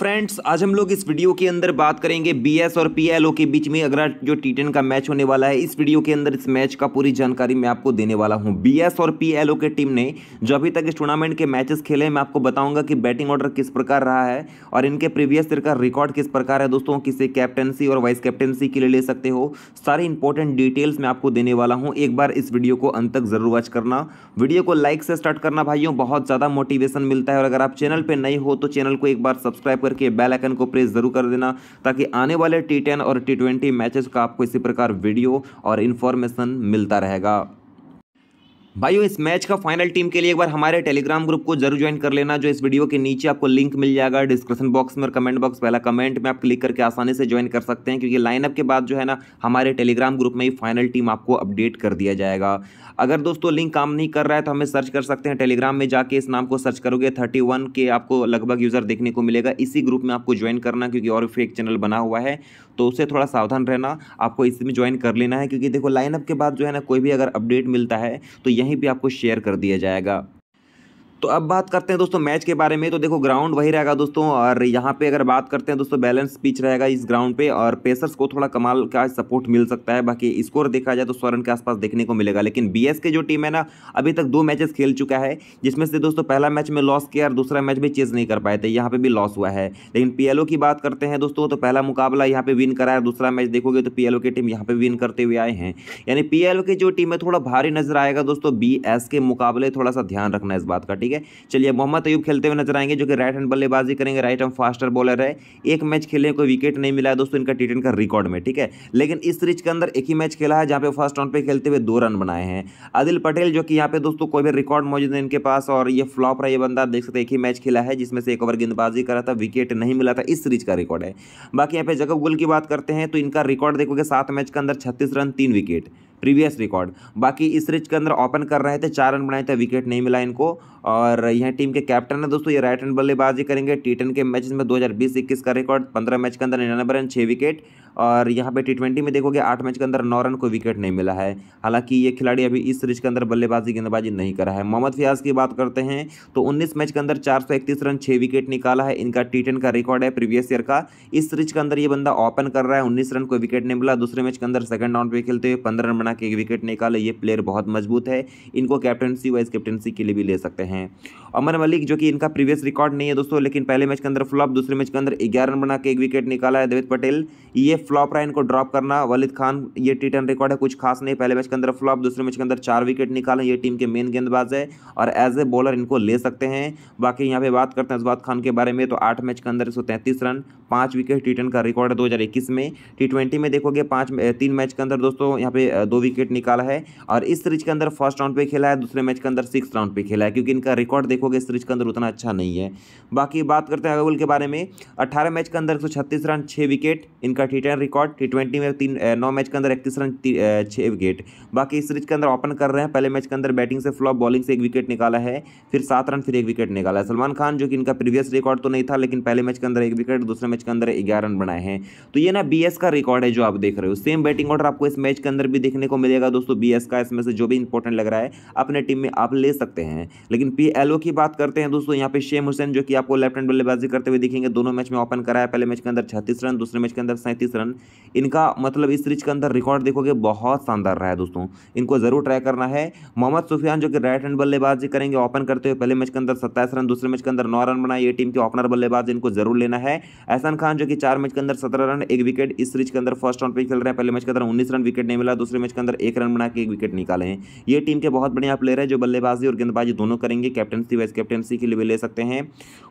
friends आज हम लोग इस वीडियो के अंदर बात करेंगे बीएस और पीएलओ के बीच में अगला जो टी का मैच होने वाला है इस वीडियो के अंदर इस मैच का पूरी जानकारी मैं आपको देने वाला हूं बीएस और पीएलओ के टीम ने जो अभी तक इस टूर्नामेंट के मैचेस खेले हैं मैं आपको बताऊंगा कि बैटिंग ऑर्डर किस प्रकार रहा है और इनके प्रीवियस ईयर का रिकॉर्ड किस प्रकार है दोस्तों किसे कैप्टनसी और वाइस कैप्टनसी के लिए ले सकते हो सारी इंपॉर्टेंट डिटेल्स मैं आपको देने वाला हूँ एक बार इस वीडियो को अंत तक जरूर वॉच करना वीडियो को लाइक से स्टार्ट करना भाइयों बहुत ज़्यादा मोटिवेशन मिलता है और अगर आप चैनल पर नए हो तो चैनल को एक बार सब्सक्राइब करके बेल आइकन को प्रेस जरूर कर देना ताकि आने वाले टी और टी मैचेस का आपको इसी प्रकार वीडियो और इन्फॉर्मेशन मिलता रहेगा भाइयों इस मैच का फाइनल टीम के लिए एक बार हमारे टेलीग्राम ग्रुप को जरूर ज्वाइन कर लेना जो इस वीडियो के नीचे आपको लिंक मिल जाएगा डिस्क्रिप्शन बॉक्स में और कमेंट बॉक्स पहला कमेंट में आप क्लिक करके आसानी से ज्वाइन कर सकते हैं क्योंकि लाइनअप के बाद जो है ना हमारे टेलीग्राम ग्रुप में ही फाइनल टीम आपको अपडेट कर दिया जाएगा अगर दोस्तों लिंक काम नहीं कर रहा है तो हमें सर्च कर सकते हैं टेलीग्राम में जाके इस नाम को सर्च करोगे थर्टी के आपको लगभग यूज़र देखने को मिलेगा इसी ग्रुप में आपको ज्वाइन करना क्योंकि और फेक चैनल बना हुआ है तो उससे थोड़ा सावधान रहना आपको इसमें ज्वाइन कर लेना है क्योंकि देखो लाइनअप के बाद जो है ना कोई भी अगर अपडेट मिलता है तो यह यहीं पर आपको शेयर कर दिया जाएगा तो अब बात करते हैं दोस्तों मैच के बारे में तो देखो ग्राउंड वही रहेगा दोस्तों और यहाँ पे अगर बात करते हैं दोस्तों बैलेंस पिच रहेगा इस ग्राउंड पे और पेसर्स को थोड़ा कमाल का सपोर्ट मिल सकता है बाकी स्कोर देखा जाए तो सौ के आसपास देखने को मिलेगा लेकिन बी के जो टीम है ना अभी तक दो मैचेस खेल चुका है जिसमें से दोस्तों पहला मैच में लॉस किया और दूसरा मैच भी चेज नहीं कर पाए थे यहाँ पर भी लॉस हुआ है लेकिन पीएलओ की बात करते हैं दोस्तों तो पहला मुकाबला यहाँ पे विन कराया है दूसरा मैच देखोगे तो पीएलओ की टीम यहाँ पे विन करते हुए आए हैं यानी पीएलओ की जो टीम है थोड़ा भारी नजर आएगा दोस्तों बी के मुकाबले थोड़ा सा ध्यान रखना इस बात का ठीक है ठीक है चलिए मोहम्मद अयूब खेलते हुए नजर आएंगे जो कि राइट हैंड बल्लेबाजी करेंगे राइट हैंड फास्टर बॉलर है एक मैच खेले कोई विकेट नहीं मिला है दोस्तों इनका टी का रिकॉर्ड में ठीक है लेकिन इस सीरीज के अंदर एक ही मैच खेला है जहाँ पे फर्स्ट राउंड पर खेलते हुए दो रन बनाए हैं आदिल पटेल जो कि यहाँ पे दोस्तों कोई भी रिकॉर्ड मौजूद है इनके पास और ये फ्लॉप रहा ये बंदा देख सकते एक ही मैच खेला है जिसमें से एक ओवर गेंदबाजी करा था विकेट नहीं मिला था इस सीरीज का रिकॉर्ड है बाकी यहाँ पे जगह गुल की बात करते हैं तो इनका रिकॉर्ड देखोगे सात मैच के अंदर छत्तीस रन तीन विकेट प्रीवियस रिकॉर्ड बाकी इस रिच के अंदर ओपन कर रहे थे चार रन बनाए थे विकेट नहीं मिला इनको और यह टीम के कैप्टन है दोस्तों ये राइट हैंड बल्लेबाजी करेंगे टी के मैच में दो हज़ार का रिकॉर्ड पंद्रह मैच के अंदर निन्यानबे रन छः विकेट और यहाँ पे टी ट्वेंटी में देखोगे आठ मैच के अंदर नौ रन को विकेट नहीं मिला है हालांकि ये खिलाड़ी अभी इस सीरीज के अंदर बल्लेबाजी गेंदबाजी नहीं करा है मोहम्मद फियाज की बात करते हैं तो उन्नीस मैच के अंदर चार रन छः विकेट निकाला है इनका टी का रिकॉर्ड है प्रीवियस ईयर का इस सीरीज के अंदर ये बंदा ओपन कर रहा है उन्नीस रन को विकेट नहीं मिला दूसरे मैच के अंदर सेकंड राउंड पर खेलते हुए पंद्रह रन बना के विकेट निकाले ये प्लेयर बहुत मजबूत है इनको कैप्टनसी वाइस कैप्टनसी के लिए भी ले सकते हैं अमर मलिक जो कि इनका प्रीवियस रिकॉर्ड नहीं है दोस्तों लेकिन पहले मैच के अंदर फ्लॉप दूसरे मैच के अंदर ग्यारह रन बना के एक विकेट निकाला है देवित पटेल ये फ्लॉप रहा इनको ड्रॉप करना वलिद खान ये टी टेन रिकॉर्ड है कुछ खास नहीं पहले मैच के अंदर फ्लॉप दूसरे मैच के अंदर चार विकेट निकालें ये टीम के मेन गेंदबाज है और एज ए बॉलर इनको ले सकते हैं बाकी यहाँ पे बात करते हैं इस खान के बारे में तो आठ मैच के अंदर एक रन पाँच विकेट टी का रिकॉर्ड है दो में टी में देखोगे पाँच तीन मैच के अंदर दोस्तों यहाँ पे दो विकेट निकाला है और इस सीरीज के अंदर फर्स्ट राउंड पर खेला है दूसरे मैच के अंदर सिक्स राउंड पर खेला है क्योंकि इनका रिकॉर्ड देखोगे इस सीरीज के अंदर उतना अच्छा नहीं है बाकी बात करते हैं अगुल के बारे में अट्ठारह मैच के अंदर एक रन छः विकेट इनका उसका T ten record T twenty में तीन नौ मैच के अंदर इकतीस रन छः विकेट बाकी इस सीरीज के अंदर ओपन कर रहे हैं पहले मैच के अंदर बैटिंग से फ्लॉप बॉलिंग से एक विकेट निकाला है फिर सात रन फिर एक विकेट निकाला है सलमान खान जो कि इनका प्रीवियस रिकॉर्ड तो नहीं था लेकिन पहले मैच के अंदर एक विकेट दूसरे मैच के अंदर ग्यारह रन बनाए हैं तो ये ना बी का रिकॉर्ड है जो आप देख रहे हो सेम बैटिंग ऑर्डर आपको इस मैच के अंदर भी देखने को मिलेगा दोस्तों बी का इसमें से जो भी इंपॉर्टेंट लग रहा है अपने टीम में आप ले सकते हैं लेकिन पी की बात करते हैं दोस्तों यहाँ पे शेम हुसैन जो कि आपको लेफ्ट हैंड बल्लेबाजी करते हुए दिखेंगे दोनों मैच में ओपन कराया पहले मैच के अंदर छत्तीस रन दूसरे मैच के अंदर पैंतीस रन इनका मतलब इस सीरीज के अंदर रिकॉर्ड देखोगे बहुत शानदार रहा है दोस्तों इनको ज़रूर ट्राई करना है मोहम्मद सुफियान जो कि राइट हैंड बल्लेबाजी करेंगे ओपन करते हुए पहले मैच के अंदर सत्ताईस रन दूसरे मैच के अंदर नौ रन बनाए ये टीम के ओपनर बल्लेबाज इनको जरूर लेना है एहसान खान जो कि चार मैच के अंदर सत्रह रन एक विकेट इस सीरीज के अंदर फर्स्ट राउंड पर खेल रहे हैं पहले मैच के अंदर उन्नीस रन विकेट नहीं मिला दूसरे मैच के अंदर एक रन बना के एक विकेट निकाले हैं ये टीम के बहुत बढ़िया प्लेयर है जो बल्लेबाजी और गेंदबाजी दोनों करेंगे कैप्टनसी वाइस कैप्टनसी के लिए भी ले सकते हैं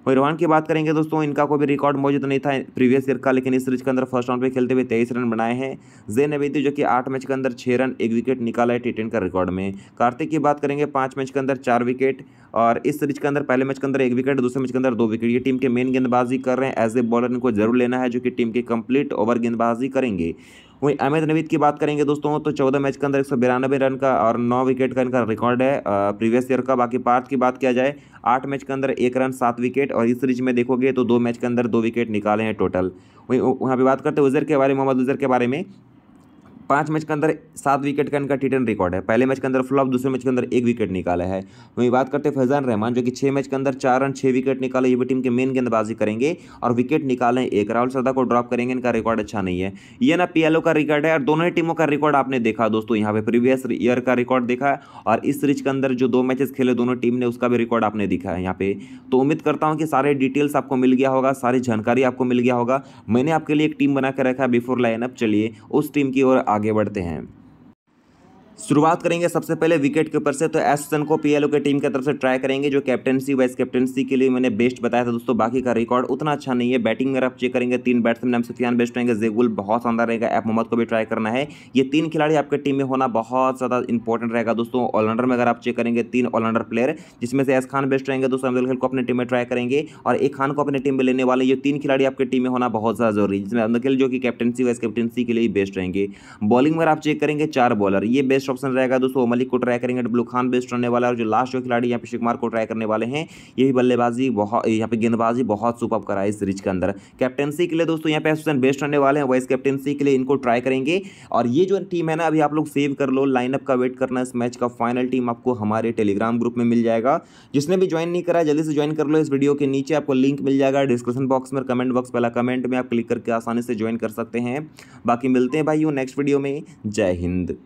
और रोहान की बात करेंगे दोस्तों इनका कोई रिकॉर्ड मौजूद नहीं था प्रीवियस ईयर का लेकिन इस सीरीज के अंदर फर्स्ट राजस्थान पे खेलते हुए तेईस रन बनाए हैं जैन अवेदी जो कि आठ मैच के अंदर छः रन एक विकेट निकाला है टी टेन का रिकॉर्ड में कार्तिक की बात करेंगे पाँच मैच के अंदर चार विकेट और इस सीरीज के अंदर पहले मैच के अंदर एक विकेट दूसरे मैच के अंदर दो विकेट ये टीम के मेन गेंदबाजी कर रहे हैं एज ए बॉलर इनको जरूर लेना है जो कि टीम के कंप्लीट ओवर गेंदबाजी करेंगे वहीं अहमद नवीद की बात करेंगे दोस्तों तो चौदह मैच के अंदर एक रन का और नौ विकेट का इनका रिकॉर्ड है प्रीवियस ईयर का बाकी पार्थ की बात किया जाए आठ मैच के अंदर एक रन सात विकेट और इस सीरीज में देखोगे तो दो मैच के अंदर दो विकेट निकाले हैं टोटल वहीं वहाँ पर बात करते हैं उजर के बारे में मोहम्मद उजर के बारे में पाँच मैच के अंदर सात विकेट का इनका टी रिकॉर्ड है पहले मैच के अंदर फ्लॉप दूसरे मैच के अंदर एक विकेट निकाला है वहीं बात करते हैं फैजान रहमान जो कि छः मैच के अंदर चार रन छः विकेट निकाले ये भी टीम के मेन गेंदबाजी करेंगे और विकेट निकालें एक राहुल सरदा को ड्रॉप करेंगे इनका रिकॉर्ड अच्छा नहीं है ये ना पी का रिकॉर्ड है और दोनों ही टीमों का रिकॉर्ड आपने देखा दोस्तों यहाँ पे प्रीवियस ईयर का रिकॉर्ड देखा और इस सीरीज के अंदर जो दो मैचेस खेले दोनों टीम ने उसका भी रिकॉर्ड आपने देखा है यहाँ पे तो उम्मीद करता हूँ कि सारे डिटेल्स आपको मिल गया होगा सारी जानकारी आपको मिल गया होगा मैंने आपके लिए एक टीम बना रखा है बिफोर लाइनअप चलिए उस टीम की ओर आगे आगे बढ़ते हैं शुरुआत करेंगे सबसे पहले विकेट कीपर से तो सन को पीएलओ के टीम की तरफ से ट्राई करेंगे जो कैप्टनसी वाइस कैप्टनसी के लिए मैंने बेस्ट बताया था दोस्तों बाकी का रिकॉर्ड उतना अच्छा नहीं है बैटिंग में आप चेक करेंगे तीन बैट्समैन एम सुफियान बेस्ट रहेंगे जेगुल बहुत शानदार रहेगा ऐप मोहम्मद को भी ट्राई करना है ये तीन खिलाड़ी आपके टीम में होना बहुत ज़्यादा इंपॉर्टेंट रहेगा दोस्तों ऑलराउंडर में अगर आप चेक करेंगे तीन ऑलराउंडर प्लेयर जिसमें से एस खान बेस्ट रहेंगे दोस्तों अब्दुल खेल को अपनी टीम में ट्राई करेंगे और ए खान को अपनी टीम में लेने वाले ये तीन खिलाड़ी आपकी टीम में होना बहुत ज़्यादा जरूरी है जिसमें अब्दुल खेल जो कि कैप्टनसी वाइस कैप्टनसी के लिए बेस्ट रहेंगे बॉलिंग में आप चेक करेंगे चार बॉलर ये बेस्ट बेस्ट ऑप्शन रहेगा दोस्तों मलिक को ट्राई करेंगे डब्लू खान बेस्ट रहने वाला है और जो लास्ट जो खिलाड़ी यहाँ पे शिवकुमार को ट्राई करने वाले हैं ये भी बल्लेबाजी बहुत यहाँ पे गेंदबाजी बहुत सुपअप करा है इस सीरीज के अंदर कैप्टनसी के लिए दोस्तों यहाँ पे ऑप्शन बेस्ट रहने वाले हैं वाइस कैप्टनसी के लिए इनको ट्राई करेंगे और ये जो टीम है ना अभी आप लोग सेव कर लो लाइनअप का वेट करना इस मैच का फाइनल टीम आपको हमारे टेलीग्राम ग्रुप में मिल जाएगा जिसने भी ज्वाइन नहीं करा जल्दी से ज्वाइन कर लो इस वीडियो के नीचे आपको लिंक मिल जाएगा डिस्क्रिप्शन बॉक्स में कमेंट बॉक्स पहला कमेंट में आप क्लिक करके आसानी से ज्वाइन कर सकते हैं बाकी मिलते हैं भाइयों नेक्स्ट वीडियो में जय हिंद